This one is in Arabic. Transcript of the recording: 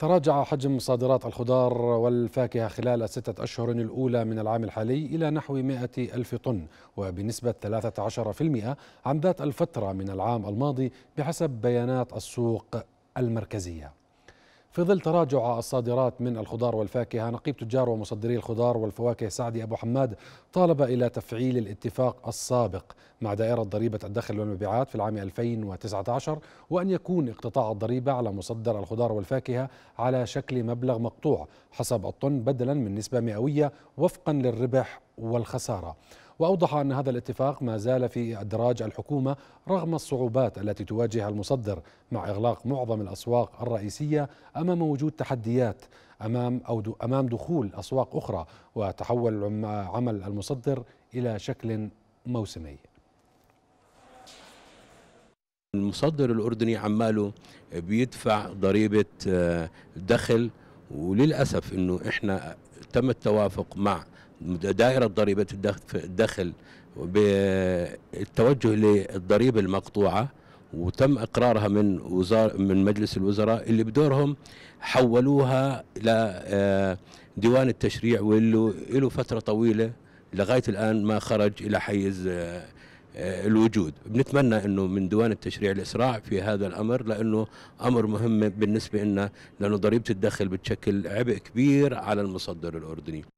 تراجع حجم صادرات الخضار والفاكهة خلال الستة أشهر الأولى من العام الحالي إلى نحو 100 ألف طن وبنسبة 13% عن ذات الفترة من العام الماضي بحسب بيانات السوق المركزية في ظل تراجع الصادرات من الخضار والفاكهة نقيب تجار ومصدري الخضار والفواكه سعدي أبو حماد طالب إلى تفعيل الاتفاق السابق مع دائرة ضريبة الدخل والمبيعات في العام 2019 وأن يكون اقتطاع الضريبة على مصدر الخضار والفاكهة على شكل مبلغ مقطوع حسب الطن بدلا من نسبة مئوية وفقا للربح والخسارة وأوضح أن هذا الاتفاق ما زال في أدراج الحكومة رغم الصعوبات التي تواجه المصدر مع إغلاق معظم الأسواق الرئيسية أمام وجود تحديات أمام أو أمام دخول أسواق أخرى وتحول عمل المصدر إلى شكل موسمي المصدر الأردني عماله بيدفع ضريبة آه، دخل وللأسف أنه إحنا تم التوافق مع دائرة ضريبة الدخل بالتوجه للضريبة المقطوعة وتم اقرارها من وزارة من مجلس الوزراء اللي بدورهم حولوها الى آه، ديوان التشريع واللي له فتره طويله لغايه الان ما خرج الى حيز آه، آه، الوجود بنتمنى انه من ديوان التشريع الاسراع في هذا الامر لانه امر مهم بالنسبه لنا لانه ضريبه الدخل بتشكل عبء كبير على المصدر الاردني